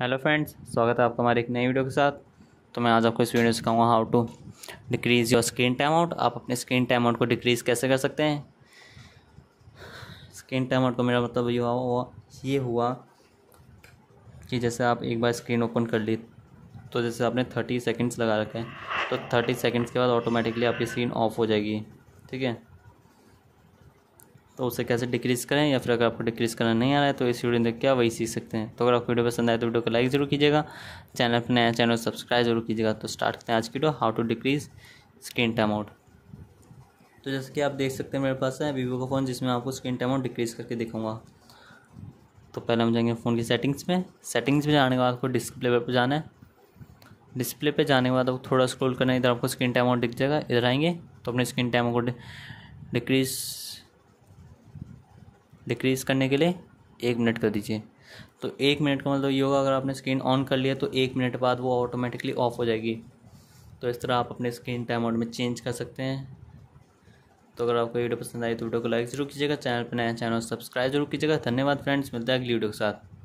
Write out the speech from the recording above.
hello friends स्वागत है आपका हमारे एक नई वीडियो के साथ तो मैं आज आपको इस वीडियो सिखाऊंगा how to decrease your screen time out आप अपने स्क्रीन टाइम आउट को डिक्रीज़ कैसे कर सकते हैं स्क्रीन टाइम आउट को मेरा मतलब ये हुआ ये हुआ कि जैसे आप एक बार स्क्रीन ओपन कर ली तो जैसे आपने थर्टी सेकेंड्स लगा रखे हैं तो थर्टी सेकेंड्स के बाद ऑटोमेटिकली आपकी स्क्रीन ऑफ हो जाएगी ठीक है तो उसे कैसे डिक्रीज़ करें या फिर अगर आपको डिक्रीज़ करना नहीं आ रहा है तो इस वीडियो में क्या वही सीख सकते हैं तो अगर आपको वीडियो पसंद आए तो वीडियो को लाइक जरूर कीजिएगा चैनल पर नया चैनल सब्सक्राइब जरूर कीजिएगा तो स्टार्ट करते हैं आज की video how to decrease screen time out तो जैसे कि आप देख सकते हैं मेरे पास है वीवो का फ़ोन जिसमें आपको स्क्रीन टाइम आउट डिक्रीज़ करके दिखाऊंगा तो पहले हम जाएंगे फ़ोन की सेटिंग्स में सेटिंग्स में जाने के बाद आपको डिस्प्ले पर जाना है डिस्प्ले पे जाने के बाद आपको थोड़ा स्क्रॉल करना है इधर आपको स्क्रीन टाइम आउट दिख जाएगा इधर आएंगे तो अपने स्क्रीन टाइम को डिक्रीज़ डिक्रीज़ करने के लिए एक मिनट कर दीजिए तो एक मिनट का मतलब ये होगा अगर आपने स्क्रीन ऑन कर लिया तो एक मिनट बाद वो ऑटोमेटिकली ऑफ हो जाएगी तो इस तरह आप अपने स्क्रीन टाइम आउट में चेंज कर सकते हैं तो अगर आपको वीडियो पसंद आई तो वीडियो को लाइक ज़रूर कीजिएगा चैनल पर नया चैनल सब्सक्राइब जरूर कीजिएगा धन्यवाद फ्रेंड्स मिलते हैं अगली वीडियो के साथ